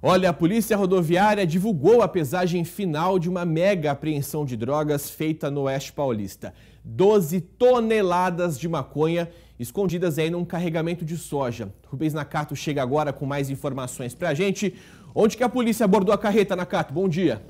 Olha, a Polícia Rodoviária divulgou a pesagem final de uma mega apreensão de drogas feita no Oeste Paulista. 12 toneladas de maconha escondidas aí num carregamento de soja. Rubens Nakato chega agora com mais informações pra gente. Onde que a polícia abordou a carreta, Nakato? Bom dia.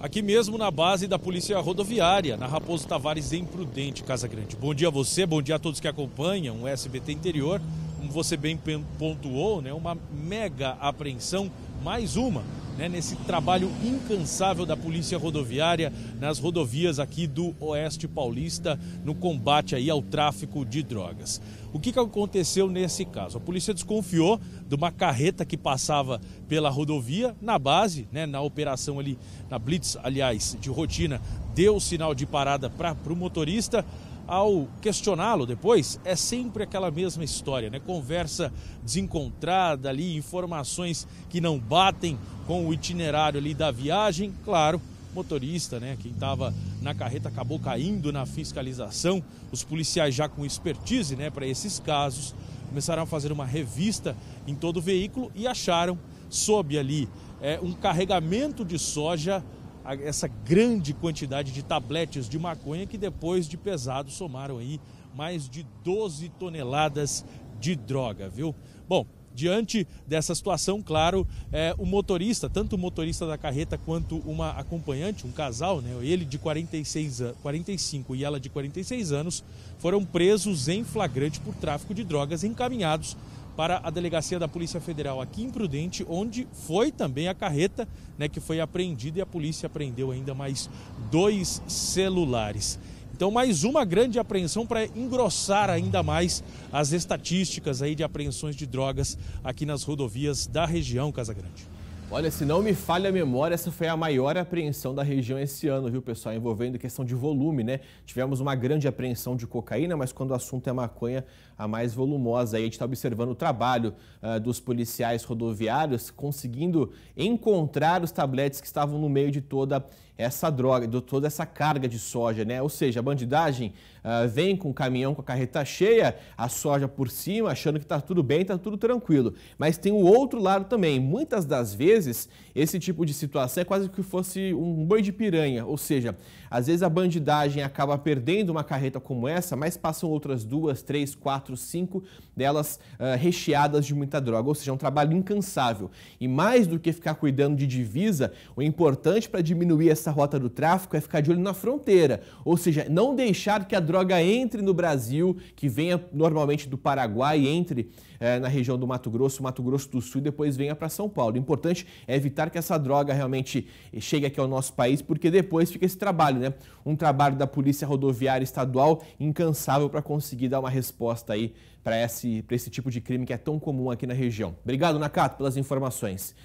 Aqui mesmo na base da Polícia Rodoviária, na Raposo Tavares, em Prudente, Casa Grande. Bom dia a você, bom dia a todos que acompanham o SBT Interior como você bem pontuou, né, uma mega apreensão, mais uma, né, nesse trabalho incansável da Polícia Rodoviária nas rodovias aqui do Oeste Paulista no combate aí ao tráfico de drogas. O que, que aconteceu nesse caso? A polícia desconfiou de uma carreta que passava pela rodovia na base, né, na operação ali, na Blitz, aliás, de rotina, deu sinal de parada para o motorista ao questioná-lo depois, é sempre aquela mesma história, né? Conversa desencontrada ali, informações que não batem com o itinerário ali da viagem, claro. Motorista, né? Quem estava na carreta acabou caindo na fiscalização. Os policiais já com expertise, né, para esses casos, começaram a fazer uma revista em todo o veículo e acharam sob ali é, um carregamento de soja essa grande quantidade de tabletes de maconha que depois de pesado somaram aí mais de 12 toneladas de droga, viu? Bom, diante dessa situação, claro, é, o motorista, tanto o motorista da carreta quanto uma acompanhante, um casal, né, ele de 46, 45 e ela de 46 anos, foram presos em flagrante por tráfico de drogas encaminhados para a delegacia da Polícia Federal aqui em Prudente, onde foi também a carreta né, que foi apreendida e a polícia apreendeu ainda mais dois celulares. Então, mais uma grande apreensão para engrossar ainda mais as estatísticas aí de apreensões de drogas aqui nas rodovias da região Casa Grande. Olha, se não me falha a memória, essa foi a maior apreensão da região esse ano, viu, pessoal? Envolvendo questão de volume, né? Tivemos uma grande apreensão de cocaína, mas quando o assunto é maconha, a mais volumosa. Aí a gente está observando o trabalho uh, dos policiais rodoviários conseguindo encontrar os tabletes que estavam no meio de toda essa droga, de toda essa carga de soja, né? Ou seja, a bandidagem uh, vem com o caminhão com a carreta cheia, a soja por cima, achando que está tudo bem, está tudo tranquilo. Mas tem o outro lado também. Muitas das vezes, vezes, esse tipo de situação é quase que fosse um boi de piranha, ou seja, às vezes a bandidagem acaba perdendo uma carreta como essa, mas passam outras duas, três, quatro, cinco delas uh, recheadas de muita droga, ou seja, é um trabalho incansável. E mais do que ficar cuidando de divisa, o importante para diminuir essa rota do tráfico é ficar de olho na fronteira, ou seja, não deixar que a droga entre no Brasil, que venha normalmente do Paraguai, entre eh, na região do Mato Grosso, Mato Grosso do Sul e depois venha para São Paulo. Importante é evitar que essa droga realmente eh, chegue aqui ao nosso país, porque depois fica esse trabalho, né? Um trabalho da Polícia Rodoviária Estadual incansável para conseguir dar uma resposta aí para esse, esse tipo de crime que é tão comum aqui na região. Obrigado, Nakato, pelas informações.